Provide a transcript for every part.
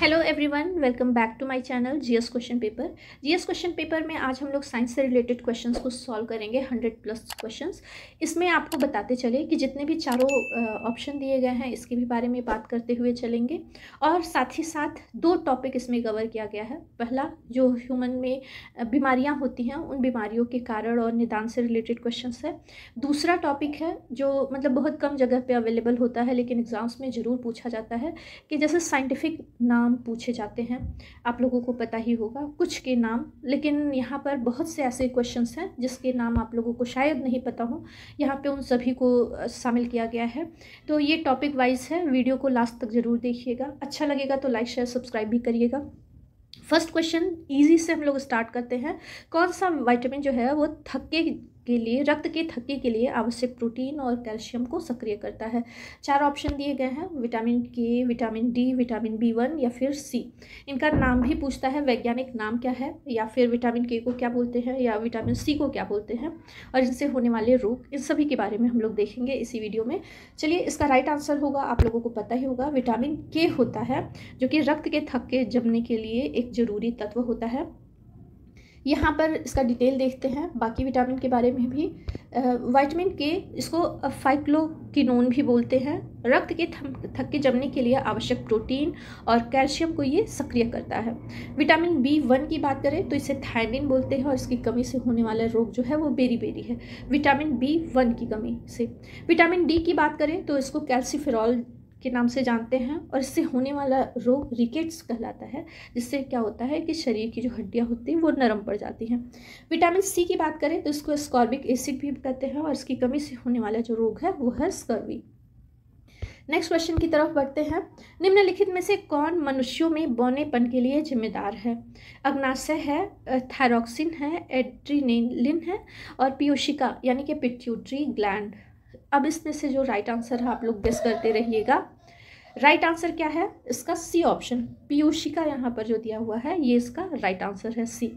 hello everyone welcome back to my channel GS question paper GS question paper में आज हम लोग science से रिलेटेड क्वेश्चंस को सॉल्व करेंगे हंड्रेड प्लस क्वेश्चंस इसमें आपको बताते चले कि जितने भी चारों ऑप्शन दिए गए हैं इसके भी बारे में बात करते हुए चलेंगे और साथ ही साथ दो टॉपिक इसमें कवर किया गया है पहला जो ह्यूमन में बीमारियाँ होती हैं उन बीमारियों के कारण और निदान से रिलेटेड क्वेश्चन है दूसरा टॉपिक है जो मतलब बहुत कम जगह पर अवेलेबल होता है लेकिन एग्ज़ाम्स में ज़रूर पूछा जाता है कि जैसे साइंटिफिक नाम नाम पूछे जाते हैं आप लोगों को पता ही होगा कुछ के नाम लेकिन यहाँ पर बहुत से ऐसे क्वेश्चंस हैं जिसके नाम आप लोगों को शायद नहीं पता हो यहाँ पे उन सभी को शामिल किया गया है तो ये टॉपिक वाइज है वीडियो को लास्ट तक ज़रूर देखिएगा अच्छा लगेगा तो लाइक शेयर सब्सक्राइब भी करिएगा फर्स्ट क्वेश्चन इजी से हम लोग स्टार्ट करते हैं कौन सा विटामिन जो है वो थके के लिए रक्त के थक्के के लिए आवश्यक प्रोटीन और कैल्शियम को सक्रिय करता है चार ऑप्शन दिए गए हैं vitamin K vitamin D vitamin B one या फिर सी इनका नाम भी पूछता है वैज्ञानिक नाम क्या है या फिर विटामिन के को क्या बोलते हैं या विटामिन सी को क्या बोलते हैं और इनसे होने वाले रोग इन सभी के बारे में हम लोग देखेंगे इसी वीडियो में चलिए इसका राइट आंसर होगा आप लोगों को पता ही होगा विटामिन के होता है जो कि रक्त के थक्के जमने के लिए एक ज़रूरी तत्व होता है यहाँ पर इसका डिटेल देखते हैं बाकी विटामिन के बारे में भी वाइटामिन के इसको फाइक्लोकिनोन भी बोलते हैं रक्त के थक्के जमने के लिए आवश्यक प्रोटीन और कैल्शियम को ये सक्रिय करता है विटामिन बी वन की बात करें तो इसे थायमिन बोलते हैं और इसकी कमी से होने वाला रोग जो है वो बेरी बेरी है विटामिन बी वन की कमी से विटामिन डी की बात करें तो इसको कैल्सीफेरॉल के नाम से जानते हैं और इससे होने वाला रोग रिकेट्स कहलाता है जिससे क्या होता है कि शरीर की जो हड्डियाँ होती हैं वो नरम पड़ जाती हैं विटामिन सी की बात करें तो इसको स्कॉर्बिक एसिड भी कहते हैं और इसकी कमी से होने वाला जो रोग है वो है स्कर्वी नेक्स्ट क्वेश्चन की तरफ बढ़ते हैं निम्नलिखित में से कौन मनुष्यों में बौनेपन के लिए जिम्मेदार है अग्नाशय है थायरोक्सिन है एड्रीनेलिन है और पियोशिका यानी कि पिट्यूटरी ग्लैंड अब इसमें से जो राइट आंसर है आप लोग गेस करते रहिएगा राइट right आंसर क्या है इसका सी ऑप्शन पीयूषिका यहाँ पर जो दिया हुआ है ये इसका राइट right आंसर है सी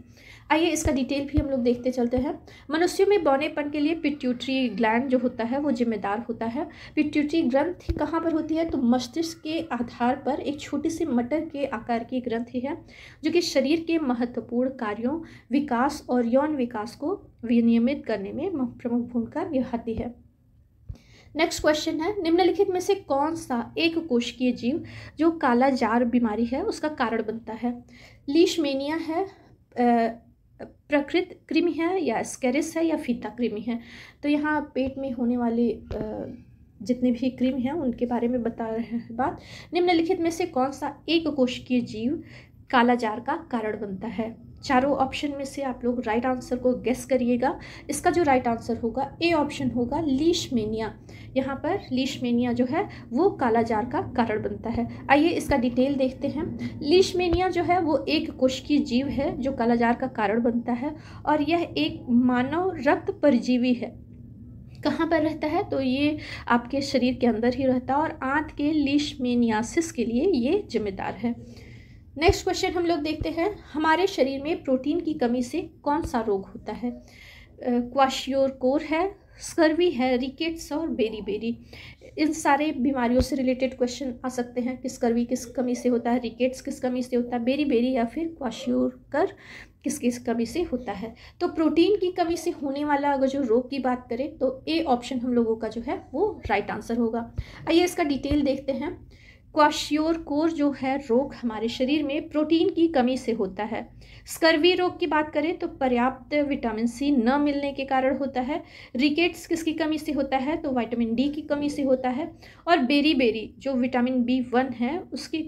आइए इसका डिटेल भी हम लोग देखते चलते हैं मनुष्यों में बौनेपन के लिए पिट्यूटरी ग्लैंड जो होता है वो जिम्मेदार होता है पिट्यूटरी ग्रंथ कहाँ पर होती है तो मस्तिष्क के आधार पर एक छोटी सी मटर के आकार की ग्रंथ है जो कि शरीर के महत्वपूर्ण कार्यों विकास और यौन विकास को विनियमित करने में प्रमुख भूमिका निभाती है नेक्स्ट क्वेश्चन है निम्नलिखित में से कौन सा एक कोशिकीय जीव जो काला जार बीमारी है उसका कारण बनता है लीशमेनिया है प्रकृत कृमि है या स्केरिस है या फीता कृमि है तो यहाँ पेट में होने वाले जितने भी क्रीम हैं उनके बारे में बता रहे हैं बात निम्नलिखित में से कौन सा एक कोशिकीय जीव कालाजार का कारण बनता है चारों ऑप्शन में से आप लोग राइट आंसर को गेस करिएगा इसका जो राइट आंसर होगा ए ऑप्शन होगा लीशमेनिया यहाँ पर लीशमेनिया जो है वो कालाजार का कारण बनता है आइए इसका डिटेल देखते हैं लीशमेनिया जो है वो एक कोशिकीय जीव है जो कालाजार का कारण बनता है और यह एक मानव रक्त परजीवी है कहाँ पर रहता है तो ये आपके शरीर के अंदर ही रहता है और आंत के लीशमेनियासिस के लिए ये जिम्मेदार है नेक्स्ट क्वेश्चन हम लोग देखते हैं हमारे शरीर में प्रोटीन की कमी से कौन सा रोग होता है क्वाश्योर कोर है स्कर्वी है रिकेट्स और बेरी बेरी इन सारे बीमारियों से रिलेटेड क्वेश्चन आ सकते हैं कि स्कर्वी किस कमी से होता है रिकेट्स किस कमी से होता है बेरी बेरी या फिर क्वाश्योर कर किस किस कमी से होता है तो प्रोटीन की कमी से होने वाला अगर जो रोग की बात करें तो ए ऑप्शन हम लोगों का जो है वो राइट आंसर होगा आइए इसका डिटेल देखते हैं क्वाश्योर कोर जो है रोग हमारे शरीर में प्रोटीन की कमी से होता है स्कर्वी रोग की बात करें तो पर्याप्त विटामिन सी न मिलने के कारण होता है रिकेट्स किसकी कमी से होता है तो विटामिन डी की कमी से होता है और बेरी बेरी जो विटामिन बी वन है उसकी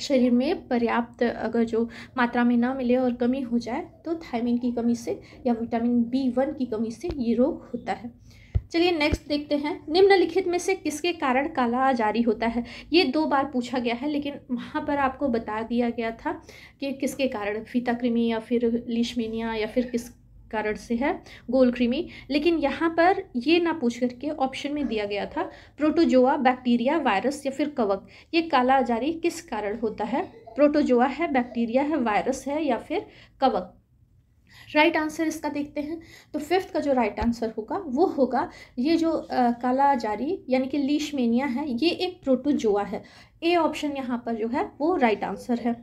शरीर में पर्याप्त अगर जो मात्रा में ना मिले और कमी हो जाए तो थायमिन की कमी से या विटामिन बी वन की कमी से ये रोग होता है चलिए नेक्स्ट देखते हैं निम्नलिखित में से किसके कारण काला जारी होता है ये दो बार पूछा गया है लेकिन वहाँ पर आपको बता दिया गया था कि किसके कारण फीता कृमि या फिर लिशमीनिया या फिर किस कारण से है गोल कृमि लेकिन यहाँ पर ये ना पूछ करके ऑप्शन में दिया गया था प्रोटोजोआ बैक्टीरिया वायरस या फिर कवक ये काला आजारी किस कारण होता है प्रोटोजोआ है बैक्टीरिया है वायरस है या फिर कवक राइट right आंसर इसका देखते हैं तो फिफ्थ का जो राइट right आंसर होगा वो होगा ये जो आ, काला जारी यानी कि लीशमेनिया है ये एक प्रोटोजोआ है ए ऑप्शन यहाँ पर जो है वो राइट right आंसर है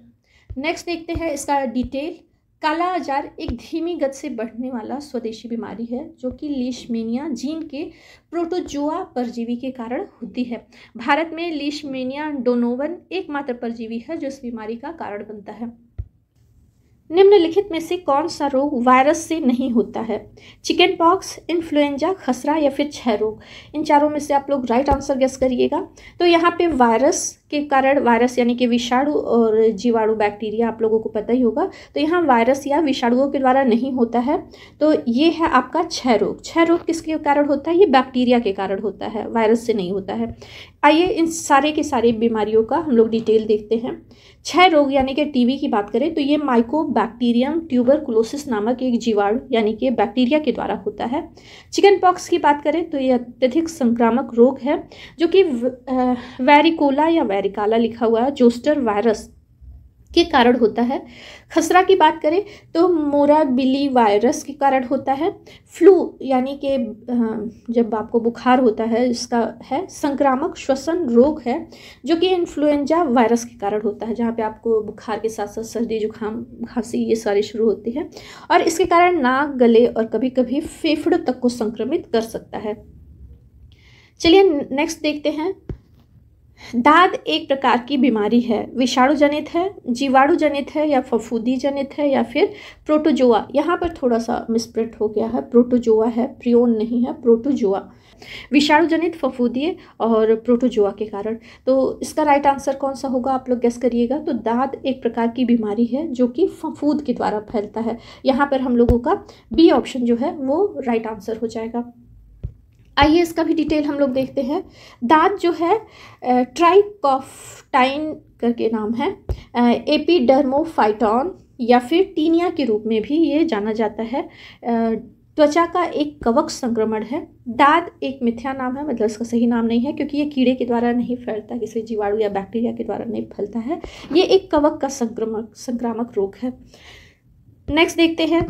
नेक्स्ट देखते हैं इसका डिटेल काला आजार एक धीमी गत से बढ़ने वाला स्वदेशी बीमारी है जो कि लीशमेनिया जीन के प्रोटोजोआ परजीवी के कारण होती है भारत में लीशमेनिया डोनोवन एकमात्र परजीवी है जो इस बीमारी का कारण बनता है निम्नलिखित में से कौन सा रोग वायरस से नहीं होता है चिकन पॉक्स इन्फ्लुएंजा खसरा या फिर छह रोग इन चारों में से आप लोग राइट आंसर गेस करिएगा तो यहाँ पे वायरस के कारण वायरस यानी कि विषाणु और जीवाणु बैक्टीरिया आप लोगों को पता ही होगा तो यहाँ वायरस या विषाणुओं के द्वारा नहीं होता है तो ये है आपका क्षय रोग क्षय रोग किसके कारण होता है ये बैक्टीरिया के कारण होता है वायरस से नहीं होता है आइए इन सारे के सारे बीमारियों का हम लोग डिटेल देखते हैं क्षय रोग यानी कि टीवी की बात करें तो ये माइको माइकोबैक्टीरियम ट्यूबरकुलोसिस नामक एक जीवाणु यानी कि बैक्टीरिया के द्वारा होता है चिकन पॉक्स की बात करें तो ये अत्यधिक संक्रामक रोग है जो कि वैरिकोला या अरिकाला लिखा हुआ है जोस्टर वायरस के कारण होता है खसरा की बात करें तो मोरा बिली वायरस के कारण होता है फ्लू यानी कि जब आपको बुखार होता है इसका है संक्रामक श्वसन रोग है जो कि इन्फ्लुएंजा वायरस के कारण होता है जहाँ पे आपको बुखार के साथ साथ सर्दी जुकाम खांसी ये सारे शुरू होती है और इसके कारण नाक गले और कभी कभी फेफड़ों तक को संक्रमित कर सकता है चलिए नेक्स्ट देखते हैं दाद एक प्रकार की बीमारी है विषाणु जनित है जीवाणु जनित है या फफूदी जनित है या फिर प्रोटोजोआ यहाँ पर थोड़ा सा मिसप्रिंट हो गया है प्रोटोजोआ है प्रियोन नहीं है प्रोटोजोआ विषाणु जनित फफूदी और प्रोटोजोआ के कारण तो इसका राइट आंसर कौन सा होगा आप लोग गैस करिएगा तो दाद एक प्रकार की बीमारी है जो कि फफूद के द्वारा फैलता है यहाँ पर हम लोगों का बी ऑप्शन जो है वो राइट आंसर हो जाएगा आइए इसका भी डिटेल हम लोग देखते हैं दांत जो है ट्राइकॉफ्टाइन करके नाम है एपीडर्मोफाइटॉन या फिर टीनिया के रूप में भी ये जाना जाता है त्वचा का एक कवक संक्रमण है दाद एक मिथ्या नाम है मतलब इसका सही नाम नहीं है क्योंकि ये कीड़े के द्वारा नहीं फैलता किसी जीवाणु या बैक्टीरिया के द्वारा नहीं फैलता है ये एक कवक का संक्रमक संक्रामक रोग है नेक्स्ट देखते हैं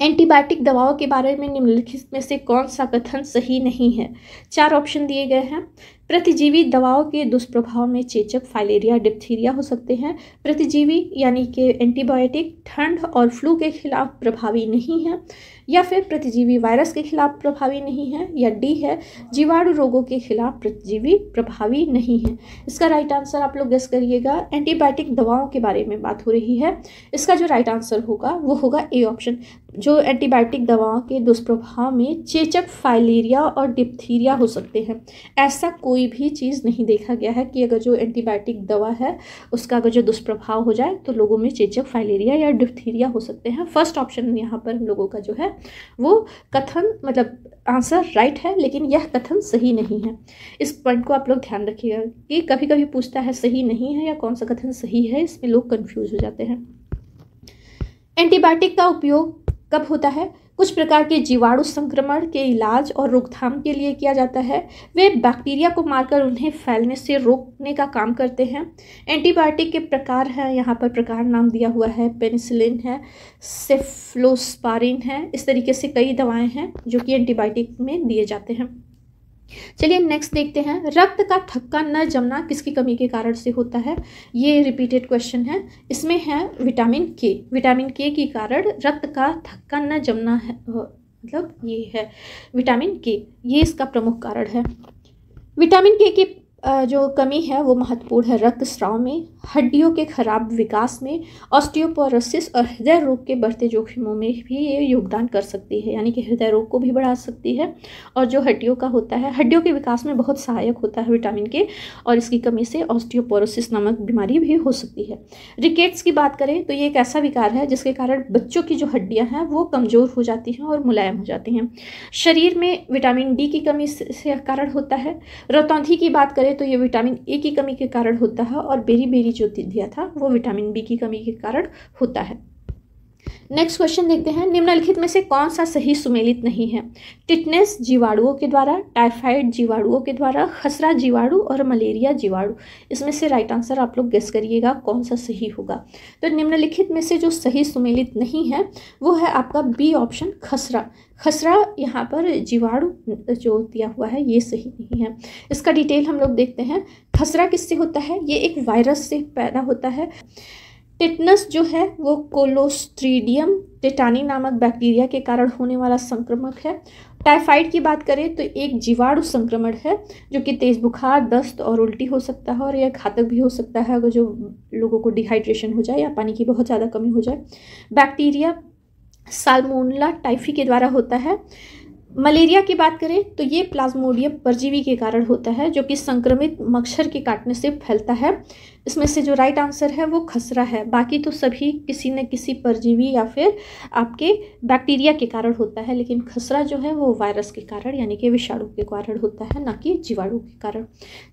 एंटीबायोटिक दवाओं के बारे में निम्नलिखित में से कौन सा कथन सही नहीं है चार ऑप्शन दिए गए हैं प्रतिजीवी दवाओं के दुष्प्रभाव में चेचक फाइलेरिया डिप्थीरिया हो सकते हैं प्रतिजीवी यानी कि एंटीबायोटिक ठंड और फ्लू के खिलाफ प्रभावी नहीं है या फिर प्रतिजीवी वायरस के खिलाफ प्रभावी नहीं है या डी है जीवाणु रोगों के खिलाफ प्रतिजीवी प्रभावी नहीं है इसका राइट आंसर आप लोग गेस करिएगा एंटीबायोटिक दवाओं के बारे में बात हो रही है इसका जो राइट आंसर होगा वो होगा ए ऑप्शन जो एंटीबायोटिक दवाओं के दुष्प्रभाव में चेचक फाइलेरिया और डिप्थीरिया हो सकते हैं ऐसा कोई भी चीज़ नहीं देखा गया है कि अगर जो एंटीबायोटिक दवा है उसका अगर जो दुष्प्रभाव हो जाए तो लोगों में चेचक फाइलेरिया या डिप्थीरिया हो सकते हैं फर्स्ट ऑप्शन यहाँ पर हम लोगों का जो है वो कथन मतलब आंसर राइट है लेकिन यह कथन सही नहीं है इस पॉइंट को आप लोग ध्यान रखिएगा कि कभी कभी पूछता है सही नहीं है या कौन सा कथन सही है इसमें लोग कन्फ्यूज हो जाते हैं एंटीबायोटिक का उपयोग कब होता है कुछ प्रकार के जीवाणु संक्रमण के इलाज और रोकथाम के लिए किया जाता है वे बैक्टीरिया को मारकर उन्हें फैलने से रोकने का काम करते हैं एंटीबायोटिक के प्रकार हैं यहाँ पर प्रकार नाम दिया हुआ है पेनिसिलिन है सेफ्लोस्पारिन है इस तरीके से कई दवाएं हैं जो कि एंटीबायोटिक में दिए जाते हैं चलिए नेक्स्ट देखते हैं रक्त का थक्का न जमना किसकी कमी के कारण से होता है ये रिपीटेड क्वेश्चन है इसमें है विटामिन के विटामिन के के कारण रक्त का थक्का न जमना है मतलब ये है विटामिन के ये इसका प्रमुख कारण है विटामिन के के जो कमी है वो महत्वपूर्ण है रक्तस्राव में हड्डियों के खराब विकास में ऑस्टियोपोरोसिस और हृदय रोग के बढ़ते जोखिमों में भी ये योगदान कर सकती है यानी कि हृदय रोग को भी बढ़ा सकती है और जो हड्डियों का होता है हड्डियों के विकास में बहुत सहायक होता है विटामिन के और इसकी कमी से ऑस्टियोपोरोसिस नामक बीमारी भी हो सकती है रिकेट्स की बात करें तो ये एक ऐसा विकार है जिसके कारण बच्चों की जो हड्डियाँ हैं वो कमज़ोर हो जाती हैं और मुलायम हो जाती हैं शरीर में विटामिन डी की कमी से कारण होता है रतौंधी की बात करें करें तो ये विटामिन ए की कमी के कारण होता है और बेरी बेरी जो दिया था वो विटामिन बी की कमी के कारण होता है नेक्स्ट क्वेश्चन देखते हैं निम्नलिखित में से कौन सा सही सुमेलित नहीं है टिटनेस जीवाणुओं के द्वारा टाइफाइड जीवाणुओं के द्वारा खसरा जीवाणु और मलेरिया जीवाणु इसमें से राइट आंसर आप लोग गेस करिएगा कौन सा सही होगा तो निम्नलिखित में से जो सही सुमेलित नहीं है वो है आपका बी ऑप्शन खसरा खसरा यहाँ पर जीवाणु जो दिया हुआ है ये सही नहीं है इसका डिटेल हम लोग देखते हैं खसरा किससे होता है ये एक वायरस से पैदा होता है टिटनस जो है वो कोलोस्ट्रीडियम टिटानी नामक बैक्टीरिया के कारण होने वाला संक्रमक है टाइफाइड की बात करें तो एक जीवाणु संक्रमण है जो कि तेज़ बुखार दस्त और उल्टी हो सकता है और यह घातक भी हो सकता है अगर जो लोगों को डिहाइड्रेशन हो जाए या पानी की बहुत ज़्यादा कमी हो जाए बैक्टीरिया साल्मोनला टाइफी के द्वारा होता है मलेरिया की बात करें तो ये प्लाज्मोडियम परजीवी के कारण होता है जो कि संक्रमित मच्छर के काटने से फैलता है इसमें से जो राइट आंसर है वो खसरा है बाकी तो सभी किसी न किसी परजीवी या फिर आपके बैक्टीरिया के कारण होता है लेकिन खसरा जो है वो वायरस के कारण यानी कि विषाणु के कारण होता है ना कि जीवाणु के कारण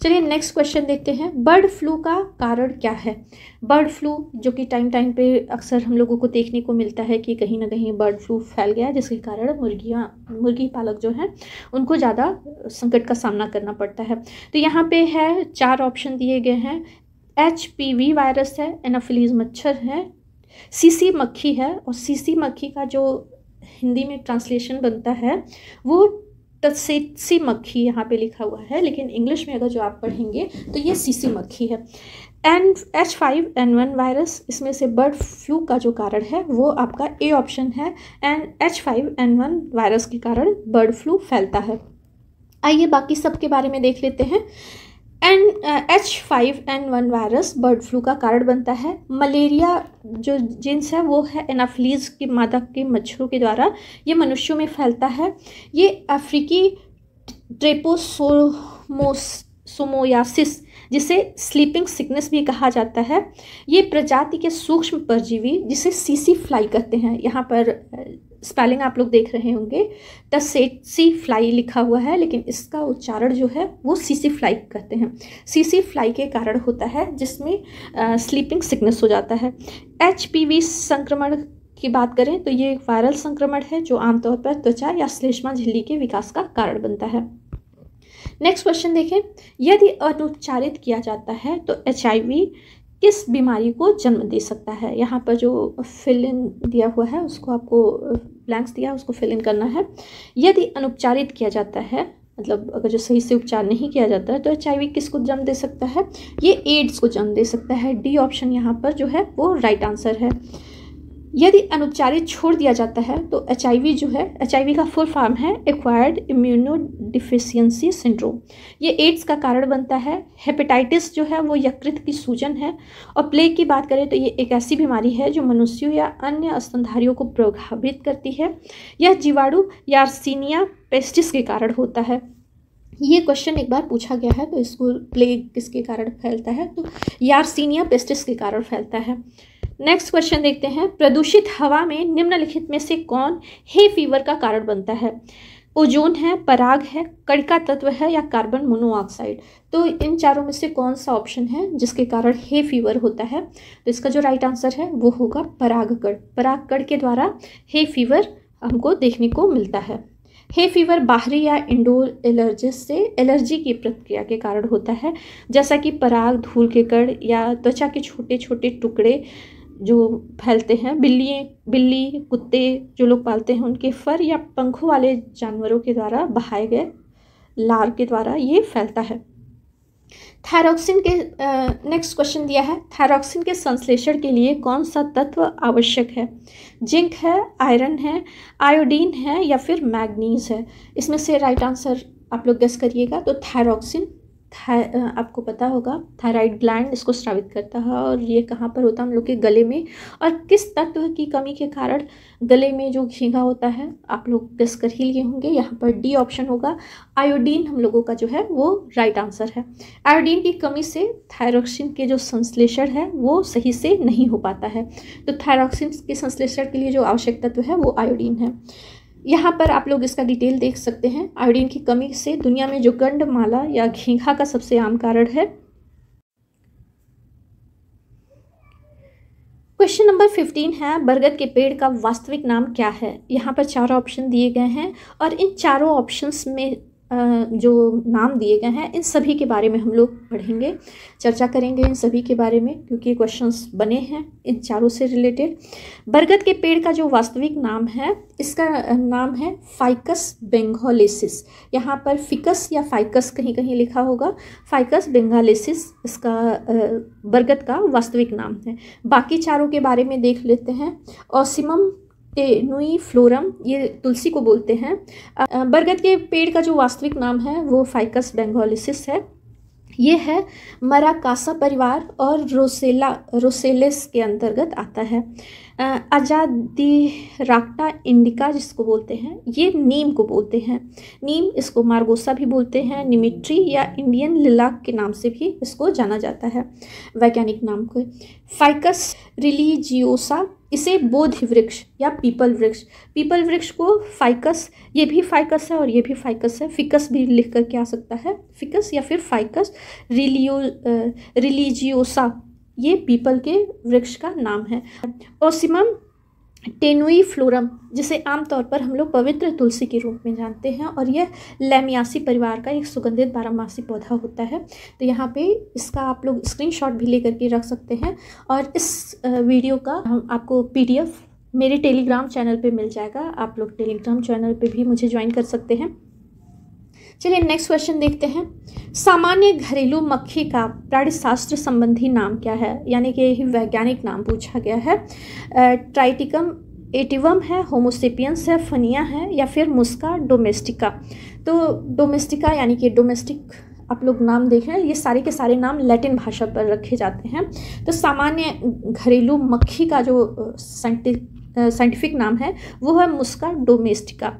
चलिए नेक्स्ट क्वेश्चन देखते हैं बर्ड फ्लू का कारण क्या है बर्ड फ्लू जो कि टाइम टाइम पर अक्सर हम लोगों को देखने को मिलता है कि कहीं ना कहीं बर्ड फ्लू फैल गया जिसके कारण मुर्गियाँ मुर्गी पालक जो हैं उनको ज़्यादा संकट का सामना करना पड़ता है तो यहाँ पे है चार ऑप्शन दिए गए हैं एच पी वी वायरस है एनाफिलीज मच्छर है सीसी मक्खी है और सीसी मक्खी का जो हिंदी में ट्रांसलेशन बनता है वो तत्सी मक्खी यहाँ पे लिखा हुआ है लेकिन इंग्लिश में अगर जो आप पढ़ेंगे तो ये सीसी मक्खी है N H five N one virus इसमें से बर्ड फ्लू का जो कारण है वो आपका ए ऑप्शन है and H five N one virus के कारण बर्ड फ्लू फैलता है आइए बाकी सब के बारे में देख लेते हैं N H five N one virus bird flu का कारण बनता है मलेरिया जो जीन्स है वो है एनाफ्लीज की मादा के मच्छरों के द्वारा ये मनुष्यों में फैलता है ये अफ्रीकी ट्रेपोसोमोसोमोयासिस जिसे स्लीपिंग सिकनेस भी कहा जाता है ये प्रजाति के सूक्ष्म परजीवी जिसे सीसी फ्लाई कहते हैं यहाँ पर स्पेलिंग आप लोग देख रहे होंगे द सेसी फ्लाई लिखा हुआ है लेकिन इसका उच्चारण जो है वो सीसी फ्लाई कहते हैं सीसी फ्लाई के कारण होता है जिसमें स्लीपिंग स्लीपिंग सिकनेस हो जाता है एच संक्रमण की बात करें तो ये एक वायरल संक्रमण है जो आमतौर पर त्वचा या श्लेष्मा झिल्ली के विकास का कारण बनता है नेक्स्ट क्वेश्चन देखें यदि अनुपचारित किया जाता है तो एच किस बीमारी को जन्म दे सकता है यहाँ पर जो फिल इन दिया हुआ है उसको आपको ब्लैंक्स दिया उसको फिल इन करना है यदि अनुपचारित किया जाता है मतलब अगर जो सही से उपचार नहीं किया जाता है तो एच किसको जन्म दे सकता है ये एड्स को जन्म दे सकता है डी ऑप्शन यहाँ पर जो है वो राइट आंसर है यदि अनुपचारित छोड़ दिया जाता है तो एच जो है एच का फुल फॉर्म है एक्वायर्ड इम्यूनो डिफिशियंसी सिंड्रोम ये एड्स का कारण बनता है हेपेटाइटिस जो है वो यकृत की सूजन है और प्लेग की बात करें तो ये एक ऐसी बीमारी है जो मनुष्यों या अन्य स्तनधारियों को प्रभावित करती है यह जीवाणु यार्सिनिया पेस्टिस के कारण होता है ये क्वेश्चन एक बार पूछा गया है तो इसको प्लेग किसके कारण फैलता है तो यार्सिनिया पेस्टिस के कारण फैलता है नेक्स्ट क्वेश्चन देखते हैं प्रदूषित हवा में निम्नलिखित में से कौन हे फीवर का कारण बनता है ओजोन है पराग है कड़का तत्व है या कार्बन मोनोऑक्साइड तो इन चारों में से कौन सा ऑप्शन है जिसके कारण हे फीवर होता है तो इसका जो राइट आंसर है वो होगा पराग कड़ के द्वारा हे फीवर हमको देखने को मिलता है हे फीवर बाहरी या इंडोर एलर्जिस से एलर्जी की प्रक्रिया के कारण होता है जैसा कि पराग धूल के कण या त्वचा के छोटे छोटे टुकड़े जो फैलते हैं बिल्ली बिल्ली कुत्ते जो लोग पालते हैं उनके फर या पंखों वाले जानवरों के द्वारा बहाए गए लार के द्वारा ये फैलता है थायरॉक्सिन के नेक्स्ट क्वेश्चन दिया है थायरॉक्सिन के संश्लेषण के लिए कौन सा तत्व आवश्यक है जिंक है आयरन है आयोडीन है या फिर मैग्नीज है इसमें से राइट आंसर आप लोग गेस करिएगा तो थायरॉक्सिन था आपको पता होगा थायराइड ग्लैंड इसको स्रावित करता है और ये कहाँ पर होता है हम लोग के गले में और किस तत्व की कमी के कारण गले में जो घीघा होता है आप लोग गस कर ही लिए होंगे यहाँ पर डी ऑप्शन होगा आयोडीन हम लोगों का जो है वो राइट आंसर है आयोडीन की कमी से थायरोक्सिन के जो संश्लेषण है वो सही से नहीं हो पाता है तो थायरोक्सिन के संश्लेषण के लिए जो आवश्यक तत्व है वो आयोडीन है यहाँ पर आप लोग इसका डिटेल देख सकते हैं आयोडीन की कमी से दुनिया में जो गंडमाला या घीघा का सबसे आम कारण है क्वेश्चन नंबर फिफ्टीन है बरगद के पेड़ का वास्तविक नाम क्या है यहाँ पर चार ऑप्शन दिए गए हैं और इन चारों ऑप्शंस में जो नाम दिए गए हैं इन सभी के बारे में हम लोग पढ़ेंगे चर्चा करेंगे इन सभी के बारे में क्योंकि क्वेश्चंस बने हैं इन चारों से रिलेटेड बरगद के पेड़ का जो वास्तविक नाम है इसका नाम है फाइकस बेंगोलेसिस यहाँ पर फिकस या फाइकस कहीं कहीं लिखा होगा फाइकस बेंगालेसिस इसका बरगद का वास्तविक नाम है बाकी चारों के बारे में देख लेते हैं ओसिमम नुई फ्लोरम ये तुलसी को बोलते हैं बरगद के पेड़ का जो वास्तविक नाम है वो फाइकस बेंगोलिसिस है ये है मराकासा परिवार और रोसेला रोसेलेस के अंतर्गत आता है आजादी राक्टा इंडिका जिसको बोलते हैं ये नीम को बोलते हैं नीम इसको मार्गोसा भी बोलते हैं निमिट्री या इंडियन लिलाक के नाम से भी इसको जाना जाता है वैज्ञानिक नाम को फाइकस रिलीजियोसा इसे बोध वृक्ष या पीपल वृक्ष पीपल वृक्ष को फाइकस ये भी फाइकस है और ये भी फाइकस है फिकस भी लिख करके आ सकता है फिकस या फिर फाइकस रिलियो रिलीजियोसा ये पीपल के वृक्ष का नाम है ओसिमम टेनुई फ्लोरम जिसे आमतौर पर हम लोग पवित्र तुलसी के रूप में जानते हैं और यह लेमियासी परिवार का एक सुगंधित बारहमासी पौधा होता है तो यहाँ पे इसका आप लोग स्क्रीनशॉट भी ले करके रख सकते हैं और इस वीडियो का हम आपको पीडीएफ मेरे टेलीग्राम चैनल पे मिल जाएगा आप लोग टेलीग्राम चैनल पे भी मुझे ज्वाइन कर सकते हैं चलिए नेक्स्ट क्वेश्चन देखते हैं सामान्य घरेलू मक्खी का प्राणीशास्त्र संबंधी नाम क्या है यानी कि यही वैज्ञानिक नाम पूछा गया है ट्राइटिकम एटिवम है होमोसिपियंस है फनिया है या फिर मुस्का डोमेस्टिका तो डोमेस्टिका यानी कि डोमेस्टिक आप लोग नाम देख रहे हैं ये सारे के सारे नाम लैटिन भाषा पर रखे जाते हैं तो सामान्य घरेलू मक्खी का जो साइंटिफिक नाम है वो है मुस्का डोमेस्टिका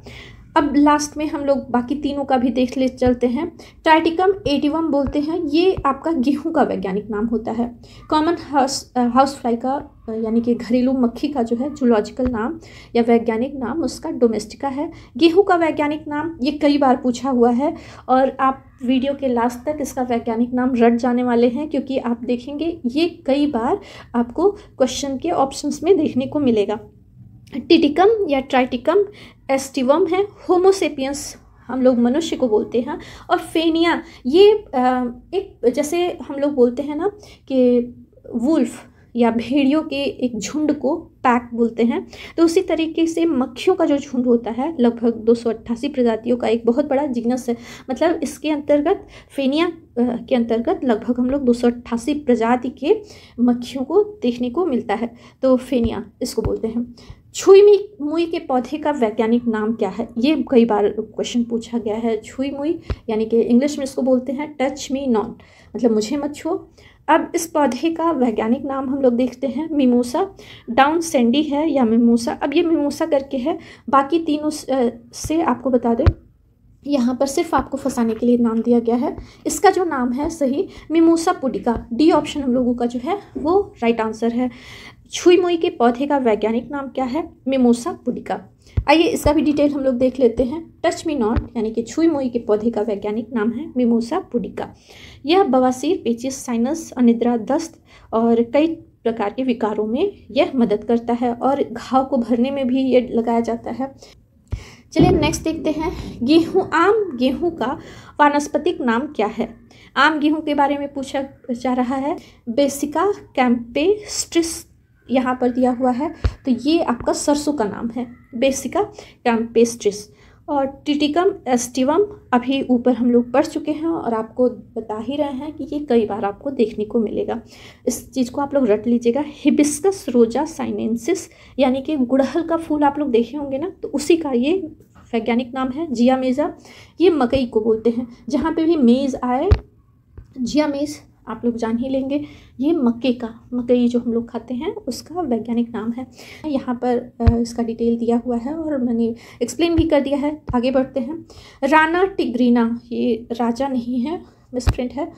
अब लास्ट में हम लोग बाकी तीनों का भी देख ले चलते हैं ट्राइटिकम एटिवम बोलते हैं ये आपका गेहूं का वैज्ञानिक नाम होता है कॉमन हाउस हाउस फ्लाई का uh, यानी कि घरेलू मक्खी का जो है जूलॉजिकल नाम या वैज्ञानिक नाम उसका डोमेस्टिका है गेहूं का वैज्ञानिक नाम ये कई बार पूछा हुआ है और आप वीडियो के लास्ट तक इसका वैज्ञानिक नाम रट जाने वाले हैं क्योंकि आप देखेंगे ये कई बार आपको क्वेश्चन के ऑप्शन में देखने को मिलेगा टिटिकम या ट्राइटिकम एस्टिवम है होमोसेपियंस हम लोग मनुष्य को बोलते हैं और फेनिया ये एक जैसे हम लोग बोलते हैं ना कि वुल्फ या भेड़ियों के एक झुंड को पैक बोलते हैं तो उसी तरीके से मक्खियों का जो झुंड होता है लगभग दो प्रजातियों का एक बहुत बड़ा जिग्नस है मतलब इसके अंतर्गत फेनिया के अंतर्गत लगभग हम लोग दो प्रजाति के मक्खियों को देखने को मिलता है तो फेनिया इसको बोलते हैं छुई मुई के पौधे का वैज्ञानिक नाम क्या है ये कई बार क्वेश्चन पूछा गया है छुई मुई यानी कि इंग्लिश में इसको बोलते हैं टच मी नॉट मतलब मुझे मत छुओ अब इस पौधे का वैज्ञानिक नाम हम लोग देखते हैं मीमोसा डाउन सेंडी है या मीमोसा अब ये मीमोसा करके है बाकी तीनों से आपको बता दें यहाँ पर सिर्फ आपको फंसाने के लिए नाम दिया गया है इसका जो नाम है सही मीमोसा पुडिका डी ऑप्शन हम लोगों का जो है वो राइट आंसर है छुईमुई के पौधे का वैज्ञानिक नाम क्या है मिमोसा पुडिका आइए इसका भी डिटेल हम लोग देख लेते हैं टच मी नॉट यानी कि छुई मोई के पौधे का वैज्ञानिक नाम है मिमोसा पुडिका यह बवासीर पेचिस साइनस अनिद्रा दस्त और कई प्रकार के विकारों में यह मदद करता है और घाव को भरने में भी यह लगाया जाता है चलिए नेक्स्ट देखते हैं गेहूं आम गेहूं का वानस्पतिक नाम क्या है आम गेहूं के बारे में पूछा जा रहा है बेसिका कैम्पेस्ट्रिस यहाँ पर दिया हुआ है तो ये आपका सरसों का नाम है बेसिका पेस्ट्रिस और टिटिकम एस्टिवम अभी ऊपर हम लोग पढ़ चुके हैं और आपको बता ही रहे हैं कि ये कई बार आपको देखने को मिलेगा इस चीज़ को आप लोग रट लीजिएगा हिबिस्कस रोजा साइनेंसिस यानी कि गुड़हल का फूल आप लोग देखे होंगे ना तो उसी का ये वैज्ञानिक नाम है जिया मेज़ा ये मकई को बोलते हैं जहाँ पे भी मेज़ आए जिया मेज़ आप लोग जान ही लेंगे ये मक्के का मकई जो हम लोग खाते हैं उसका वैज्ञानिक नाम है यहाँ पर इसका डिटेल दिया हुआ है और मैंने एक्सप्लेन भी कर दिया है आगे बढ़ते हैं राना टिग्रीना ये राजा नहीं है मिस फ्रेंड है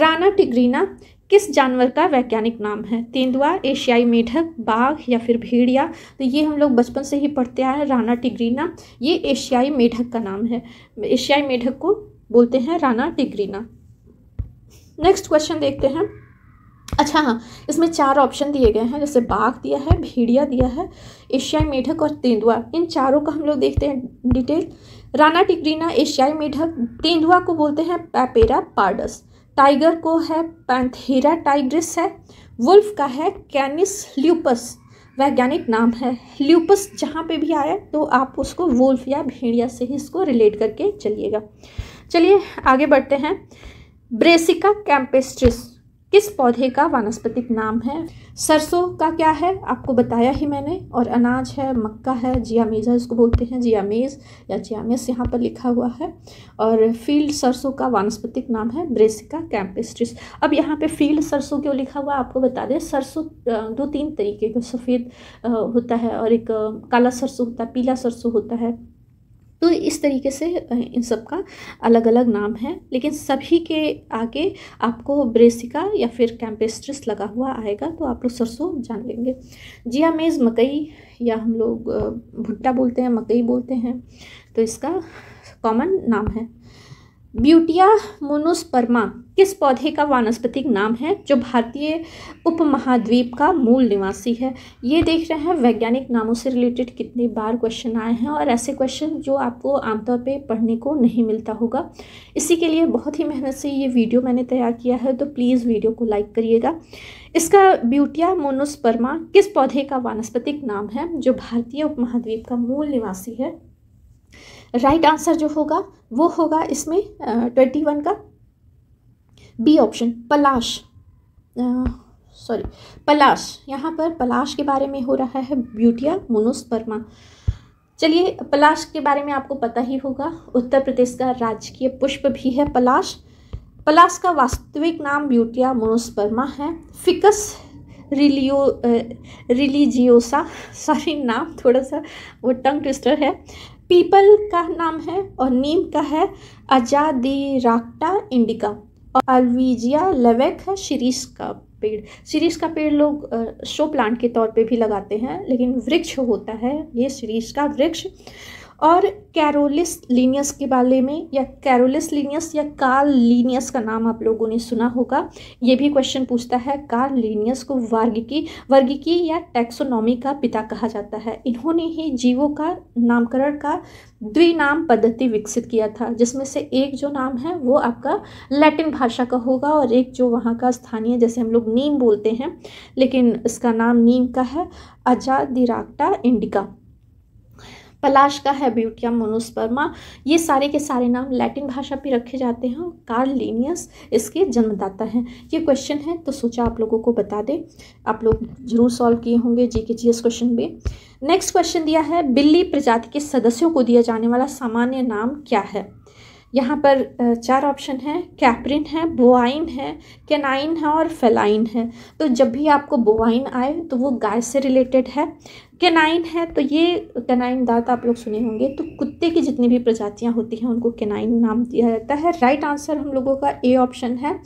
राना टिग्रीना किस जानवर का वैज्ञानिक नाम है तेंदुआ एशियाई मेढक बाघ या फिर भेड़िया तो ये हम लोग बचपन से ही पढ़ते आए राना टिग्रीना ये एशियाई मेढक का नाम है एशियाई मेढक को बोलते हैं राना टिग्रीना नेक्स्ट क्वेश्चन देखते हैं अच्छा हाँ इसमें चार ऑप्शन दिए गए हैं जैसे बाघ दिया है भेड़िया दिया है एशियाई मेढक और तेंदुआ इन चारों का हम लोग देखते हैं डिटेल राना टिकरीना एशियाई मेढक तेंदुआ को बोलते हैं पैपेरा पार्डस टाइगर को है पैंथेरा टाइग्रिस है वुल्फ का है कैनिस ल्यूपस वैज्ञानिक नाम है ल्यूपस जहाँ पे भी आया तो आप उसको वुल्फ या भेड़िया से ही इसको रिलेट करके चलिएगा चलिए आगे बढ़ते हैं ब्रेसिका कैम्पेस्ट्रिस किस पौधे का वानस्पतिक नाम है सरसों का क्या है आपको बताया ही मैंने और अनाज है मक्का है जियामेजा इसको बोलते हैं जियामेज या जियामेस यहाँ पर लिखा हुआ है और फील्ड सरसों का वानस्पतिक नाम है ब्रेसिका कैम्पेस्ट्रिस अब यहाँ पे फील्ड सरसों क्यों लिखा हुआ आपको बता दें सरसों दो तीन तरीके का सफ़ेद होता है और एक काला सरसों होता है पीला सरसों होता है तो इस तरीके से इन सब का अलग अलग नाम है लेकिन सभी के आगे आपको ब्रेसिका या फिर कैम्पेस्ट्रिस लगा हुआ आएगा तो आप लोग सरसों जान लेंगे जिया मेज़ मकई या हम लोग भुट्टा बोलते हैं मकई बोलते हैं तो इसका कॉमन नाम है ब्यूटिया मोनोस्पर्मा किस पौधे का वानस्पतिक नाम है जो भारतीय उपमहाद्वीप का मूल निवासी है ये देख रहे हैं वैज्ञानिक नामों से रिलेटेड कितनी बार क्वेश्चन आए हैं और ऐसे क्वेश्चन जो आपको आमतौर पे पढ़ने को नहीं मिलता होगा इसी के लिए बहुत ही मेहनत से ये वीडियो मैंने तैयार किया है तो प्लीज़ वीडियो को लाइक करिएगा इसका ब्यूटिया मोनोस्पर्मा किस पौधे का वानस्पतिक नाम है जो भारतीय उपमहाद्वीप का मूल निवासी है राइट आंसर जो होगा वो होगा इसमें ट्वेंटी वन का बी ऑप्शन पलाश सॉरी पलाश यहाँ पर पलाश के बारे में हो रहा है ब्यूटिया मोनोस्पर्मा चलिए पलाश के बारे में आपको पता ही होगा उत्तर प्रदेश का राजकीय पुष्प भी है पलाश पलाश का वास्तविक नाम ब्यूटिया मोनोस्पर्मा है फिकस रिलियो रिलीजियोसा सॉरी नाम थोड़ा सा वो टंग ट्विस्टर है पीपल का नाम है और नीम का है अजादी राक्टा इंडिका और अलविजिया लवेक है शिरीष का पेड़ शिरीष का पेड़ लोग शो प्लांट के तौर पे भी लगाते हैं लेकिन वृक्ष होता है ये शिरीष का वृक्ष और कैरोलिस लीनियस के बारे में या कैरोलिस लीनियस या कार्ल लीनियस का नाम आप लोगों ने सुना होगा ये भी क्वेश्चन पूछता है कार्ल लीनियस को वर्गिकी वर्गिकी या टैक्सोनॉमी का पिता कहा जाता है इन्होंने ही जीवों का नामकरण का द्विनाम पद्धति विकसित किया था जिसमें से एक जो नाम है वो आपका लैटिन भाषा का होगा और एक जो वहाँ का स्थानीय जैसे हम लोग नीम बोलते हैं लेकिन इसका नाम नीम का है अजादिराक्टा इंडिका पलाश का है ब्यूटिया मोनोस्पर्मा ये सारे के सारे नाम लैटिन भाषा पे रखे जाते हैं कार्ल लीनियस इसके जन्मदाता हैं ये क्वेश्चन है तो सोचा आप लोगों को बता दें आप लोग जरूर सॉल्व किए होंगे G K G S question में नेक्स्ट क्वेश्चन दिया है बिल्ली प्रजाति के सदस्यों को दिया जाने वाला सामान्य नाम क्या है यहाँ पर चार ऑप्शन हैं कैपरिन है बोआइन है केनाइन है और फेलाइन है तो जब भी आपको बोआइन आए तो वो गाय से रिलेटेड है केनाइन है तो ये केनाइन दांत आप लोग सुने होंगे तो कुत्ते की जितनी भी प्रजातियाँ होती हैं उनको केनाइन नाम दिया जाता है राइट आंसर हम लोगों का ए ऑप्शन है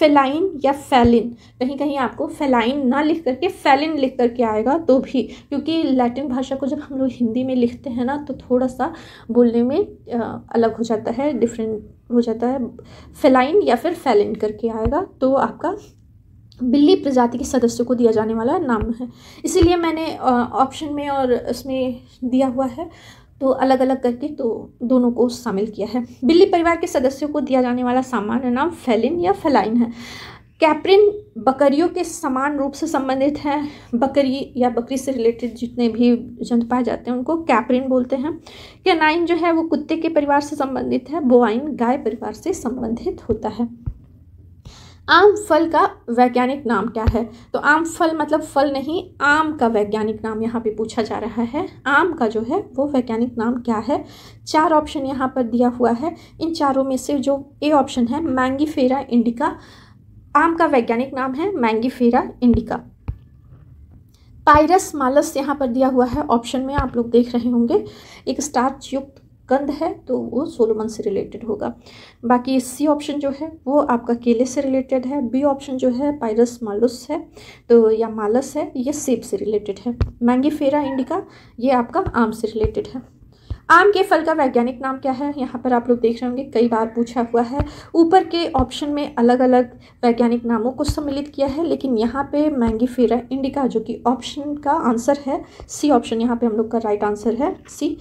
फेलाइन या फैलिन कहीं कहीं आपको फेलाइन ना लिख करके फैलिन लिख करके आएगा तो भी क्योंकि लैटिन भाषा को जब हम लोग हिंदी में लिखते हैं ना तो थोड़ा सा बोलने में अलग हो जाता है डिफरेंट हो जाता है फेलाइन या फिर फेलिन करके आएगा तो आपका बिल्ली प्रजाति के सदस्यों को दिया जाने वाला नाम है इसीलिए मैंने ऑप्शन में और इसमें दिया हुआ है तो अलग अलग करके तो दोनों को शामिल किया है बिल्ली परिवार के सदस्यों को दिया जाने वाला सामान्य नाम फेलिन या फेलाइन है कैपरिन बकरियों के समान रूप से संबंधित हैं बकरी या बकरी से रिलेटेड जितने भी जंतु पाए जाते हैं उनको कैपरिन बोलते हैं कैनाइन जो है वो कुत्ते के परिवार से संबंधित है बोआइन गाय परिवार से संबंधित होता है आम फल का वैज्ञानिक नाम क्या है तो आम फल मतलब फल नहीं आम का वैज्ञानिक नाम यहाँ पे पूछा जा रहा है आम का जो है वो वैज्ञानिक नाम क्या है चार ऑप्शन यहाँ पर दिया हुआ है इन चारों में से जो ए ऑप्शन है मैंगीफेरा इंडिका आम का वैज्ञानिक नाम है मैंगीफेरा इंडिका पायरस मालस यहाँ पर दिया हुआ है ऑप्शन में आप लोग देख रहे होंगे एक स्टार्च युक्त कंद है तो वो सोलोमन से रिलेटेड होगा बाकी सी ऑप्शन जो है वो आपका केले से रिलेटेड है बी ऑप्शन जो है पायरस मालुस है तो या मालस है ये सेब से रिलेटेड है मैंगी फेरा इंडिका ये आपका आम से रिलेटेड है आम के फल का वैज्ञानिक नाम क्या है यहाँ पर आप लोग देख रहे होंगे कई बार पूछा हुआ है ऊपर के ऑप्शन में अलग अलग वैज्ञानिक नामों को सम्मिलित किया है लेकिन यहाँ पे मैंगीफेरा इंडिका जो कि ऑप्शन का आंसर है सी ऑप्शन यहाँ पे हम लोग का राइट आंसर है सी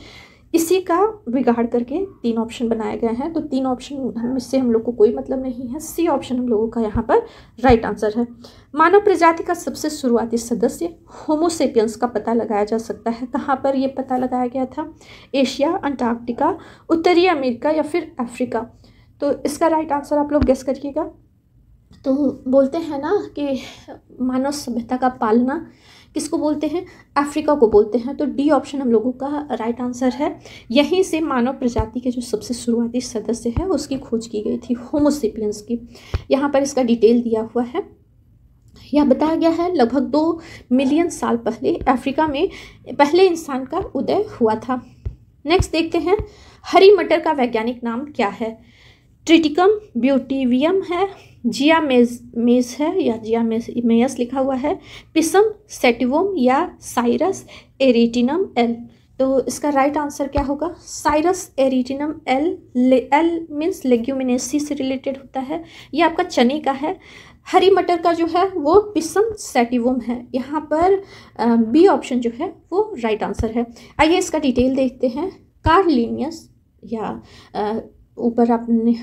इसी का बिगाड़ करके तीन ऑप्शन बनाए गए हैं तो तीन ऑप्शन हम इससे हम लोग को कोई मतलब नहीं है सी ऑप्शन हम लोगों का यहाँ पर राइट आंसर है मानव प्रजाति का सबसे शुरुआती सदस्य होमोसेपियंस का पता लगाया जा सकता है कहाँ पर ये पता लगाया गया था एशिया अंटार्कटिका उत्तरी अमेरिका या फिर अफ्रीका तो इसका राइट आंसर आप लोग गेस करिएगा तो बोलते हैं ना कि मानव सभ्यता का पालना किसको बोलते हैं अफ्रीका को बोलते हैं तो डी ऑप्शन हम लोगों का राइट आंसर है यहीं से मानव प्रजाति के जो सबसे शुरुआती सदस्य है उसकी खोज की गई थी होमोसिपियंस की यहाँ पर इसका डिटेल दिया हुआ है यह बताया गया है लगभग दो मिलियन साल पहले अफ्रीका में पहले इंसान का उदय हुआ था नेक्स्ट देखते हैं हरी मटर का वैज्ञानिक नाम क्या है ट्रिटिकम ब्यूटीवियम है जिया मेज मेज है या जिया मेज मेयस लिखा हुआ है पिसम सेटिवोम या साइरस एरिटिनम एल तो इसका राइट आंसर क्या होगा cicer arietinum L L means leguminosae से रिलेटेड होता है ये आपका चने का है हरी मटर का जो है वो पिसम सेटिवम है यहाँ पर बी ऑप्शन जो है वो राइट आंसर है आइए इसका डिटेल देखते हैं कार्लिनियस या आ, ऊपर आपने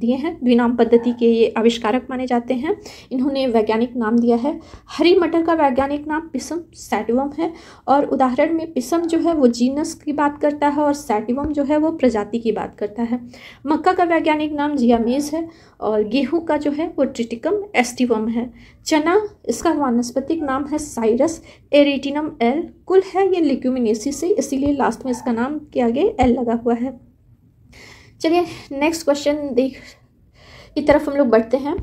दिए हैं द्विनाम पद्धति के ये आविष्कारक माने जाते हैं इन्होंने वैज्ञानिक नाम दिया है हरी मटर का वैज्ञानिक नाम पिसम सैटिवम है और उदाहरण में पिसम जो है वो जीनस की बात करता है और सैटिवम जो है वो प्रजाति की बात करता है मक्का का वैज्ञानिक नाम जियामेज़ है और गेहूँ का जो है वो ट्रिटिकम एस्टिवम है चना इसका वानस्पतिक नाम है साइरस एरेटिनम एल कुल है ये लिक्यूमिनेसी से इसीलिए लास्ट में इसका नाम के आगे एल लगा हुआ है चलिए नेक्स्ट क्वेश्चन देख की तरफ हम लोग बढ़ते हैं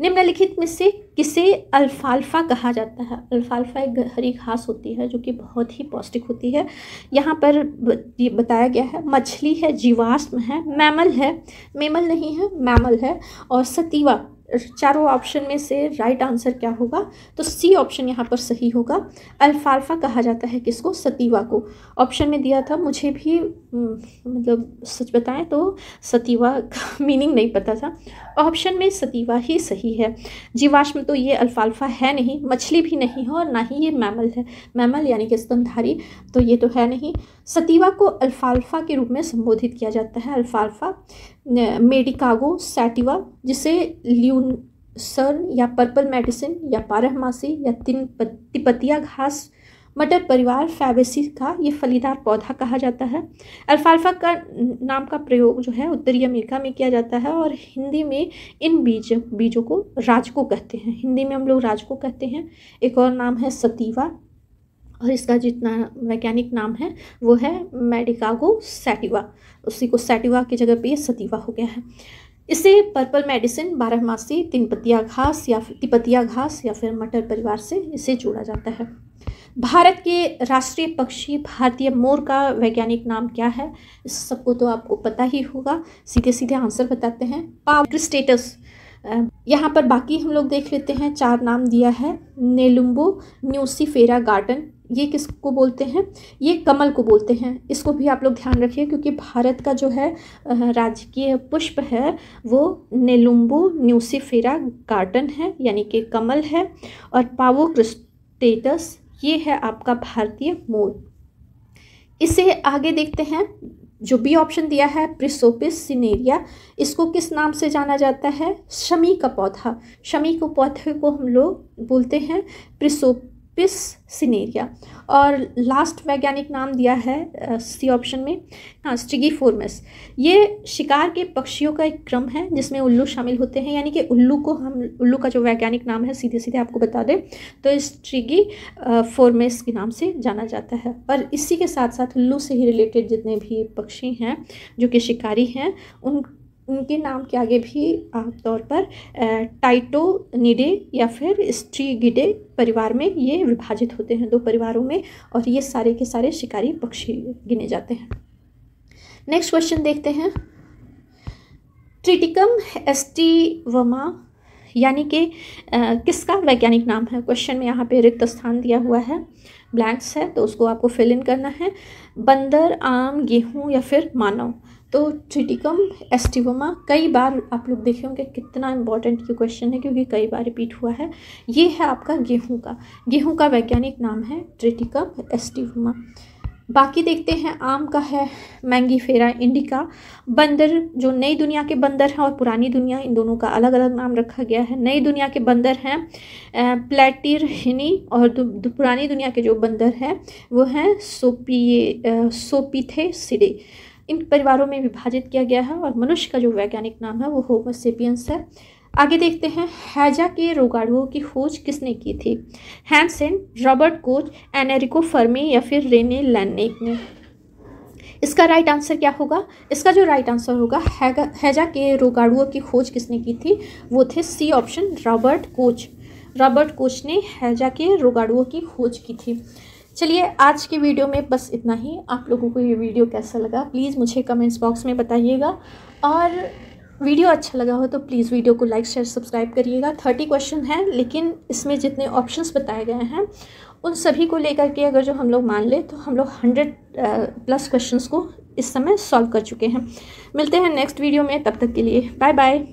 निम्नलिखित में से किसे अल्फाल्फा कहा जाता है अल्फाल्फा एक हरी घास होती है जो कि बहुत ही पौष्टिक होती है यहाँ पर ये बताया गया है मछली है जीवाश्म है मैमल है मेमल नहीं है मैमल है और सतीवा चारों ऑप्शन में से राइट आंसर क्या होगा तो सी ऑप्शन यहाँ पर सही होगा अल्फाल्फा कहा जाता है किसको सतीवा को ऑप्शन में दिया था मुझे भी हम्म, मतलब सच बताएं तो सतीवा का मीनिंग नहीं पता था ऑप्शन में सतीवा ही सही है जीवाश्म तो ये अल्फाल्फा है नहीं मछली भी नहीं है और ना ही ये मैमल है मैमल यानी कि स्तनधारी तो ये तो है नहीं सतीवा को अल्फाल्फा के रूप में संबोधित किया जाता है अल्फाल्फा मेडिकागो सैटिवा जिसे ल्यू सूसन या पर्पल मेडिसिन या पारहमासी या तिन तिपतिया घास मटर परिवार फैबेसी का ये फलीदार पौधा कहा जाता है अल्फाल्फा का नाम का प्रयोग जो है उत्तरी अमेरिका में किया जाता है और हिंदी में इन बीज बीजों को राजको कहते हैं हिंदी में हम लोग राजको कहते हैं एक और नाम है सतीवा और इसका जितना वैज्ञानिक नाम है वो है मेडिकागो सैटिवा उसी को सैटिवा की जगह पे सतीवा हो गया है इसे पर्पल मेडिसिन बारहमासी तिनपतिया घास या तिपतिया घास या फिर मटर परिवार से इसे जोड़ा जाता है भारत के राष्ट्रीय पक्षी भारतीय मोर का वैज्ञानिक नाम क्या है इस सबको तो आपको पता ही होगा सीधे सीधे आंसर बताते हैं पावर स्टेटस यहाँ पर बाकी हम लोग देख लेते हैं चार नाम दिया है नेलुम्बो न्यूसीफेरा गार्डन ये किसको बोलते हैं ये कमल को बोलते हैं इसको भी आप लोग ध्यान रखिए क्योंकि भारत का जो है राजकीय पुष्प है वो नेलुम्बू न्यूसीफेरा गार्डन है यानी कि कमल है और पावो क्रिस्टेटस ये है आपका भारतीय मूल इसे आगे देखते हैं जो बी ऑप्शन दिया है प्रिसोपिस सिनेरिया इसको किस नाम से जाना जाता है शमी का पौधा शमी को पौधे को हम लोग बोलते हैं प्रिसोप पिस सिनेरिया और लास्ट वैज्ञानिक नाम दिया है सी ऑप्शन में हाँ स्टिगी फोर्मस ये शिकार के पक्षियों का एक क्रम है जिसमें उल्लू शामिल होते हैं यानी कि उल्लू को हम उल्लू का जो वैज्ञानिक नाम है सीधे सीधे आपको बता दें तो स्ट्रिगी फोरमेस के नाम से जाना जाता है और इसी के साथ साथ उल्लू से ही रिलेटेड जितने भी पक्षी हैं जो कि शिकारी हैं उन उनके नाम के आगे भी आमतौर पर टाइटो निडे या फिर स्ट्रीगिडे परिवार में ये विभाजित होते हैं दो परिवारों में और ये सारे के सारे शिकारी पक्षी गिने जाते हैं नेक्स्ट क्वेश्चन देखते हैं ट्रिटिकम एस्टीवमा यानी कि किसका वैज्ञानिक नाम है क्वेश्चन में यहाँ पे रिक्त स्थान दिया हुआ है ब्लैंक्स है तो उसको आपको फिल इन करना है बंदर आम गेहूँ या फिर मानव तो ट्रिटिकम एस्टिवमा कई बार आप लोग देखे होंगे कितना इंपॉर्टेंट ये क्वेश्चन है क्योंकि कई बार रिपीट हुआ है ये है आपका गेहूं का गेहूं का वैज्ञानिक नाम है ट्रिटिकम एस्टिवमा बाकी देखते हैं आम का है मैंगी फेरा इंडिका बंदर जो नई दुनिया के बंदर हैं और पुरानी दुनिया इन दोनों का अलग अलग नाम रखा गया है नई दुनिया के बंदर हैं प्लेटिर हिनी और दु, दु, पुरानी दुनिया के जो बंदर हैं वो हैं सोपी सोपीथे सिडे इन परिवारों में विभाजित किया गया है और मनुष्य का जो वैज्ञानिक नाम है वो होमोसेपियंस है आगे देखते हैं हैजा के रोगाणुओं की खोज किसने की थी Hansen Robert Koch Enrico Fermi या फिर रेने लैनिक ने इसका राइट आंसर क्या होगा इसका जो राइट आंसर होगा हैजा के रोगाणुओं की खोज किसने की थी वो थे C option Robert Koch Robert Koch ने हैजा के रोगाणुओं की खोज की थी चलिए आज की वीडियो में बस इतना ही आप लोगों को ये वीडियो कैसा लगा प्लीज़ मुझे कमेंट्स बॉक्स में बताइएगा और वीडियो अच्छा लगा हो तो प्लीज़ वीडियो को लाइक शेयर सब्सक्राइब करिएगा थर्टी क्वेश्चन हैं लेकिन इसमें जितने ऑप्शंस बताए गए हैं उन सभी को लेकर के अगर जो हम लोग मान लें तो हम लोग हंड्रेड प्लस क्वेश्चन को इस समय सॉल्व कर चुके हैं मिलते हैं नेक्स्ट वीडियो में तब तक के लिए बाय बाय